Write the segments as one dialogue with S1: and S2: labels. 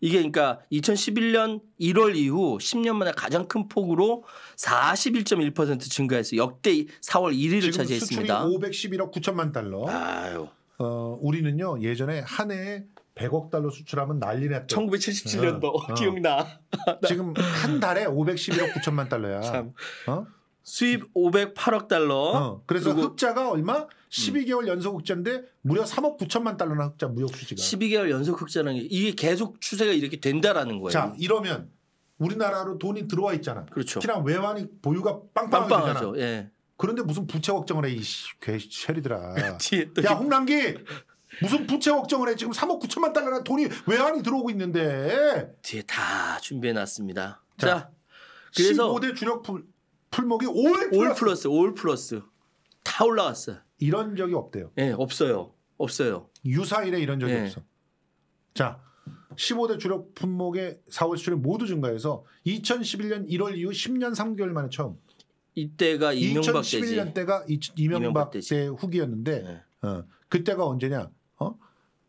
S1: 이게 그러니까 2011년 1월 이후 10년 만에 가장 큰 폭으로 41.1% 증가해서 역대 4월 1위를 차지했습니다. 수출이 511억 9천만
S2: 달러. 아유. 어, 우리는요 예전에 한 해에 100억 달러 수출하면 난리 났대. 1977년도 어, 뭐, 어. 기억나. 지금 한 달에 511억 9천만 달러야. 참. 어?
S1: 수입 508억 달러. 어, 그래서
S2: 흑자가 얼마? 12개월 음. 연속 흑자인데 무려 3억 9천만 달러나 흑자 무역 수지가. 12개월 연속 흑자는 이게 계속 추세가
S1: 이렇게 된다라는 거예요. 자,
S2: 이러면 우리나라로 돈이 들어와 있잖아. 그렇죠. 특히나 외환이 보유가 빵빵하잖아. 예. 그런데 무슨 부채 걱정을 해, 이씨, 쉐리들아. 야, 홍남기! 무슨 부채 걱정을 해. 지금 3억 9천만 달러나 돈이 외환이 들어오고 있는데.
S1: 뒤에 다 준비해놨습니다. 자, 자
S2: 그래서 15대 주력 풀목이 올 플러스. 올 플러스 올 플러스 다 올라왔어. 요 이런 적이 없대요. 예, 네, 없어요. 없어요. 유사일에 이런 적이 네. 없어. 자, 15대 주력 품목의 4월 수출이 모두 증가해서 2011년 1월 이후 10년 3개월 만에
S1: 처음. 이때가 이명박 2011년
S2: 때가 이, 명박이명때 후기였는데 네. 어, 그때가 언제냐? 어?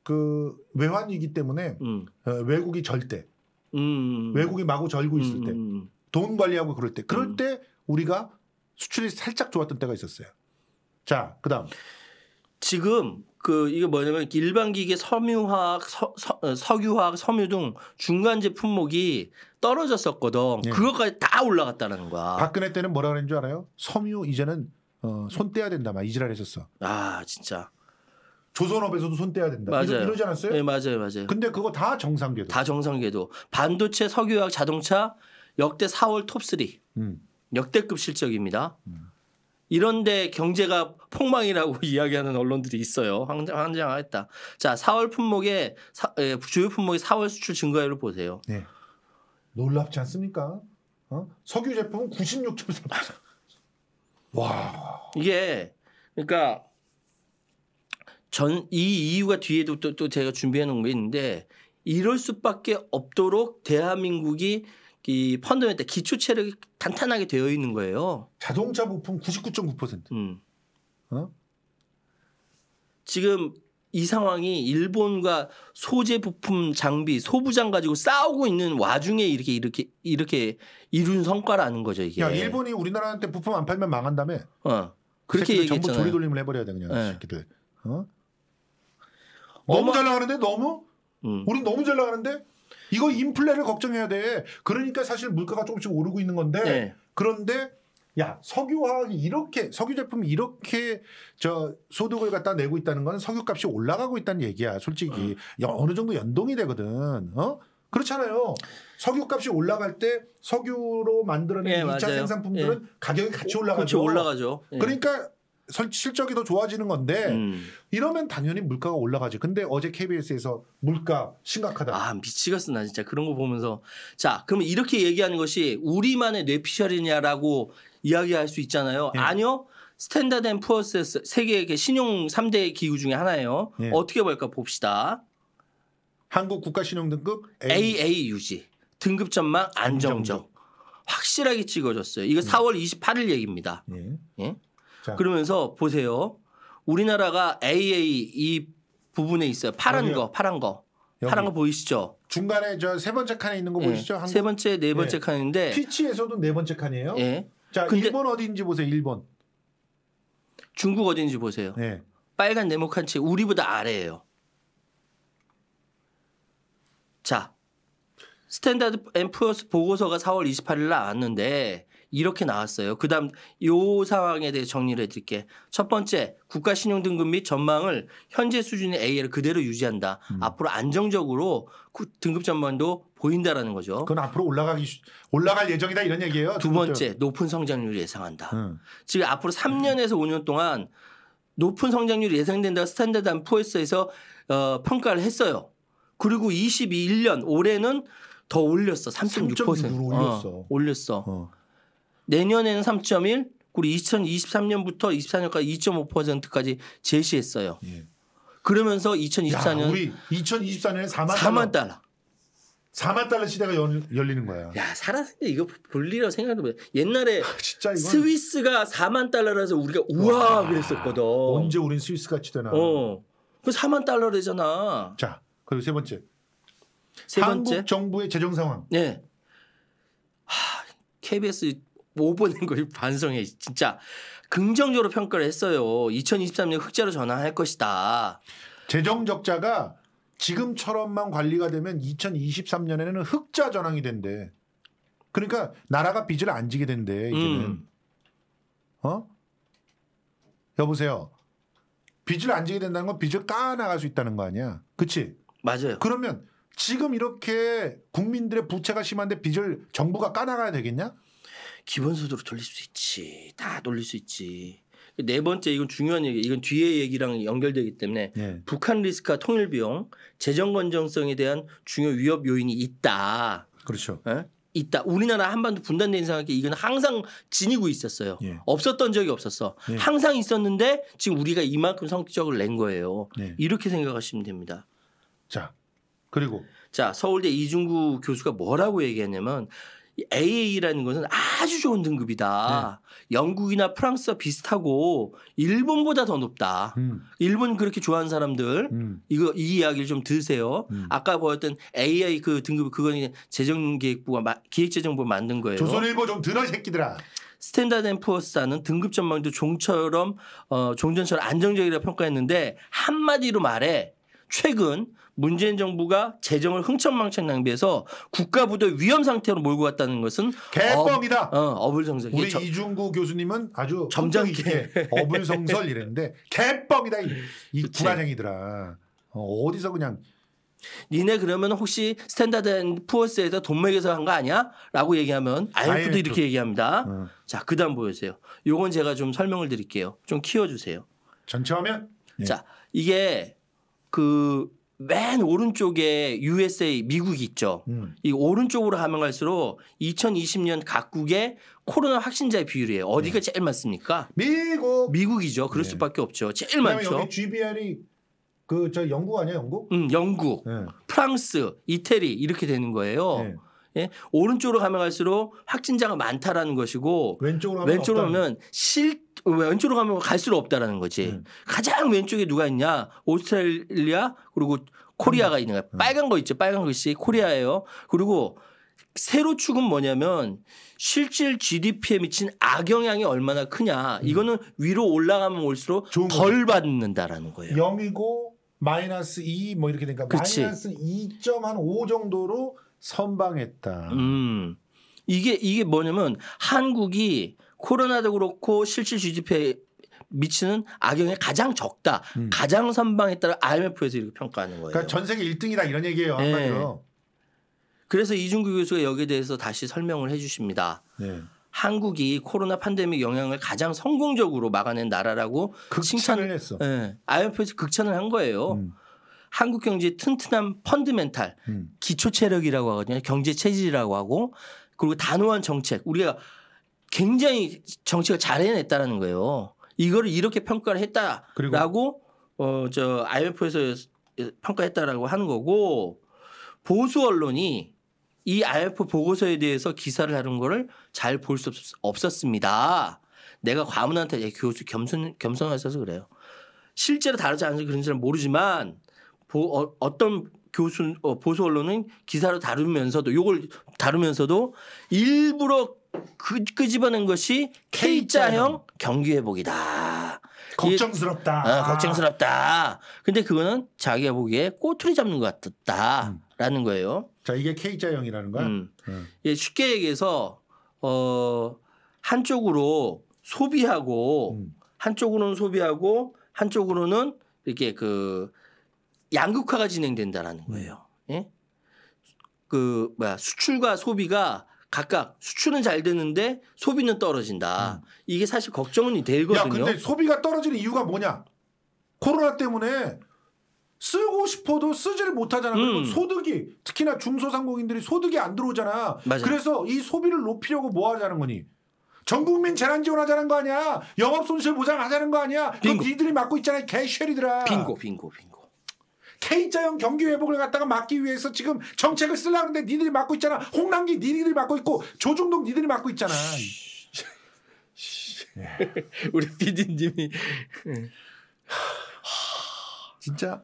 S2: 그 외환 위기 때문에 음. 어, 외국이 절대
S1: 음. 외국이
S2: 마구 절고 있을 때돈 음, 음, 음. 관리하고 그럴 때 그럴 때
S1: 우리가 수출이 살짝 좋았던 때가 있었어요. 자, 그다음. 지금 그 이게 뭐냐면 일반 기계 섬유화학, 서, 어, 유화학 섬유 등 중간 제품목이 떨어졌었거든. 예. 그것까지 다 올라갔다는 거야. 박근혜
S2: 때는 뭐라 그랬는 줄 알아요? 섬유 이제는 어, 손 떼야 된다 막 이지랄 했었어. 아 진짜.
S1: 조선업에서도 손 떼야 된다. 맞아요. 이러, 지 않았어요? 네, 맞아요, 맞아요. 근데 그거 다 정상궤도. 다 정상궤도. 반도체, 석유화학, 자동차 역대 4월 톱 3. 음. 역대급 실적입니다. 음. 이런데 경제가 폭망이라고 이야기하는 언론들이 있어요. 황장하겠다. 자, 4월 품목에 사, 예, 주요 품목의 4월 수출 증가율을 보세요. 네.
S2: 놀랍지 않습니까? 어? 석유 제품은 9 6 4
S1: 와. 이게 그러니까 전 이 이유가 뒤에도 또, 또 제가 준비해 놓은 게 있는데 이럴 수밖에 없도록 대한민국이 이 펀더에 때 기초 체력이 단단하게 되어 있는 거예요. 자동차 부품 99.9%. 음. 어? 지금 이 상황이 일본과 소재 부품 장비 소부장 가지고 싸우고 있는 와중에 이렇게 이렇게 이렇게 이룬 성과라는 거죠 이게. 야 일본이
S2: 우리나라한테 부품 안 팔면 망한다며.
S1: 어. 그렇게 얘기했잖아요. 전부 조리돌림을
S2: 해버려야 돼 그냥 예. 새끼들. 어? 너무, 너무 잘 나가는데 너무? 음. 우린 너무 잘 나가는데 이거 인플레를 걱정해야 돼. 그러니까 사실 물가가 조금씩 오르고 있는 건데 네. 그런데 야 석유화학이 이렇게 석유 제품이 이렇게 저 소득을 갖다 내고 있다는 건 석유값이 올라가고 있다는 얘기야 솔직히 어. 어느 정도 연동이 되거든 어 그렇잖아요 석유값이 올라갈 때 석유로 만들어낸 예, 2차 맞아요. 생산품들은 예. 가격이 같이 올라가죠 같이 올라가죠 예. 그러니까 설, 실적이 더 좋아지는 건데 음.
S1: 이러면 당연히 물가가 올라가지. 근데 어제 KBS에서 물가 심각하다. 아 미치겠어 나 진짜 그런 거 보면서 자 그러면 이렇게 얘기하는 것이 우리만의 뇌피셜이냐라고 이야기할 수 있잖아요. 예. 아니요. 스탠다드 앤 푸어스 세계의 신용 3대 기구 중에 하나예요. 예. 어떻게 볼까 봅시다. 한국 국가 신용 등급 AA 유지. 등급 전망 안정적. 안정적. 확실하게 찍어줬어요. 이거 4월 28일 얘기입니다. 예? 예? 자. 그러면서 보세요. 우리나라가 AA 이 부분에 있어요. 파란 아니요. 거, 파란 거. 여기. 파란 거 보이시죠? 중간에
S2: 저 세 번째 칸에 있는 거 예, 보이시죠? 네. 세
S1: 번째, 네 번째 네. 칸인데
S2: 피치에서도 네 번째 칸이에요. 예. 네.
S1: 자, 근데 1번 어디인지 보세요. 1번. 중국 어딘지 보세요. 네. 빨간 네모칸 치 우리보다 아래예요. 자, 스탠다드 앤프어스 보고서가 4월 28일 날 나왔는데 이렇게 나왔어요. 그다음 요 상황에 대해 정리를 해드릴게. 첫 번째 국가 신용등급 및 전망을 현재 수준의 A를 그대로 유지한다. 음. 앞으로 안정적으로 등급 전망도 보인다라는 거죠. 그건 앞으로 올라가기 올라갈 예정이다 이런 얘기예요. 두 번째 높은 성장률 예상한다. 음. 지금 앞으로 3년에서 5년 동안 높은 성장률이 예상된다 스탠다드 앤 푸어스에서 어, 평가를 했어요. 그리고 22년 올해는 더 올렸어. 3.6%. 3.6% 올렸어. 어, 올렸어. 어. 내년에는 3.1 그리고 2023년부터 24년까지 2.5%까지 제시했어요. 예. 그러면서 2024년 야, 우리 2024년에 4만, 4만 달러. 달러. 4만 달러 시대가 연, 열리는 거야. 야, 살았는데 이거 볼리라고 생각도 못 옛날에 진짜 이건... 스위스가 4만 달러라서 우리가 우와 그랬었거든. 언제 우린 스위스 같이 되나. 어. 그 4만 달러래잖아. 자, 그리고 세 번째. 세 번째. 한국 정부의 재정 상황. 네. 하, KBS 못 보낸 걸 반성해. 진짜 긍정적으로 평가를 했어요. 2023년 흑자로 전환할 것이다. 재정 적자가 지금처럼만 관리가 되면 2023년에는
S2: 흑자 전환이 된대. 그러니까 나라가 빚을 안 지게 된대 이제는. 음. 어? 여보세요. 빚을 안 지게 된다는 건 빚을 까 나갈 수 있다는 거 아니야. 그치? 맞아요. 그러면 지금 이렇게
S1: 국민들의 부채가 심한데 빚을 정부가 까나가야 되겠냐? 기본소득으로 돌릴 수 있지. 다 돌릴 수 있지. 네 번째 이건 중요한 얘기. 이건 뒤에 얘기랑 연결되기 때문에 네. 북한 리스크와 통일 비용, 재정 건전성에 대한 중요 위협 요인이 있다. 그렇죠. 에? 예? 있다. 우리나라 한반도 분단된 상황에 이건 항상 지니고 있었어요. 예. 없었던 적이 없었어. 예. 항상 있었는데 지금 우리가 이만큼 성격을 낸 거예요. 예. 이렇게 생각하시면 됩니다. 자, 그리고 자 서울대 이중구 교수가 뭐라고 얘기하냐면 AA라는 것은 아주 좋은 등급이다. 네. 영국이나 프랑스와 비슷하고 일본보다 더 높다. 음. 일본 그렇게 좋아하는 사람들 음. 이거 이 이야기를 좀 드세요. 음. 아까 보였던 AI 그 등급 그건 재정기획부가 기획재정부 만든 거예요. 조선일보 좀 들어 새끼들아. 스탠다드 앤 푸어스는 등급 전망도 종처럼 어, 종전처럼 안정적이라 평가했는데 한마디로 말해 최근 문재인 정부가 재정을 흥청망청 낭비해서 국가 부도 위험 상태로 몰고 갔다는 것은 개뻥이다. 어, 어, 불성설 우리 예, 저,
S2: 이중구 교수님은 아주 점잖게 어불성설 이랬는데 개뻥이다 이, 이 구라쟁이들아. 어, 어디서 그냥
S1: 니네 그러면 혹시 스탠다드 앤 푸어스에서 돈 매겨서 한 거 아니야? 라고 얘기하면 IMF도 이렇게 얘기합니다. 음. 자, 그 다음 보여주세요. 요건 제가 좀 설명을 드릴게요. 좀 키워주세요. 전체 화면? 네. 자, 이게 그맨 오른쪽에 USA 미국이 있죠. 음. 이 오른쪽으로 가면 갈수록 2020년 각국의 코로나 확진자의 비율이에요. 어디가 네. 제일 많습니까? 미국. 미국이죠. 그럴 네. 수밖에 없죠. 제일 많죠. 여기
S2: GBR이 그 저 영국 아니야 영국?
S1: 음, 영국, 네. 프랑스, 이태리 이렇게 되는 거예요. 네. 예? 오른쪽으로 가면 갈수록 확진자가 많다라는 것이고 왼쪽으로 가면, 왼쪽으로 가면 실 왼쪽으로 가면 갈수록 없다라는 거지. 음. 가장 왼쪽에 누가 있냐? 오스트레일리아 그리고 코리아가 음. 있는 거야. 음. 빨간 거 있죠. 빨간 글씨 코리아예요. 그리고 세로 축은 뭐냐면 실질 GDP에 미친 악영향이 얼마나 크냐. 음. 이거는 위로 올라가면 올수록 덜 받는다라는 거예요.
S2: 0이고 마이너스 2 뭐 이렇게 되니까 그치. 마이너스 2.5 정도로
S1: 선방했다. 음. 이게 이게 뭐냐면 한국이 코로나도 그렇고 실질 GDP에 미치는 악영향이 가장 적다. 음. 가장 선방했다를 IMF에서 이렇게 평가하는 거예요. 그러니까 전 세계
S2: 1등이다 이런 얘기예요. 네.
S1: 그래서 이중규 교수가 여기에 대해서 다시 설명을 해 주십니다. 네. 한국이 코로나 팬데믹 영향을 가장 성공적으로 막아낸 나라라고 극찬을 칭찬, 했어. 예, IMF에서 극찬을 한 거예요. 음. 한국 경제의 튼튼한 펀드멘탈, 음. 기초 체력이라고 하거든요. 경제 체질이라고 하고 그리고 단호한 정책. 우리가 굉장히 정책을 잘 해냈다라는 거예요. 이거를 이렇게 평가를 했다라고 어저 IMF에서 평가했다라고 하는 거고 보수 언론이 이 IMF 보고서에 대해서 기사를 다룬 거를 잘 볼 수 없었습니다. 내가 과문한테 교수 겸손 겸손하셔서 그래요. 실제로 다르지 않은지 그런지는 모르지만 보, 어, 떤 교수 어, 보수 언론은 기사로 다루면서도 요걸 다루면서도 일부러 그, 끄집어낸 것이 K자형, K자형. 경기 회복이다. 걱정스럽다. 이, 예, 어, 아, 걱정스럽다. 근데 그거는 자기가 보기에 꼬투리 잡는 것 같았다라는 음. 거예요. 자 이게 K자형이라는 거야. 음. 음. 예, 쉽게 얘기해서 어, 한쪽으로 소비하고 음. 한쪽으로는 소비하고 한쪽으로는 이렇게 그 양극화가 진행된다라는 음. 거예요. 예? 그 뭐야 수출과 소비가 각각 수출은 잘 되는데 소비는 떨어진다. 음. 이게 사실 걱정은 되거든요. 야, 근데
S2: 소비가 떨어지는 이유가 뭐냐? 코로나 때문에 쓰고 싶어도 쓰지를 못하잖아. 음. 소득이 특히나 중소상공인들이 소득이 안 들어오잖아. 맞아. 그래서 이 소비를 높이려고 뭐 하자는 거니? 전 국민 재난 지원하자는 거 아니야? 영업 손실 보장하자는 거 아니야? 그럼 니들이 맡고 있잖아. 개쉐리들아. 빙고, 빙고, 빙고. K자형 경기 회복을 갖다가 막기 위해서 지금 정책을 쓰려는데 니들이 막고 있잖아. 홍남기 니들이 막고 있고 조중동 니들이 막고 있잖아. 우리 PD님이 진짜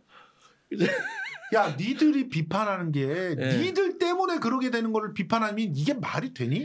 S2: 야 니들이 비판하는 게 네. 니들 때문에 그러게 되는 거를 비판하면 이게 말이 되니?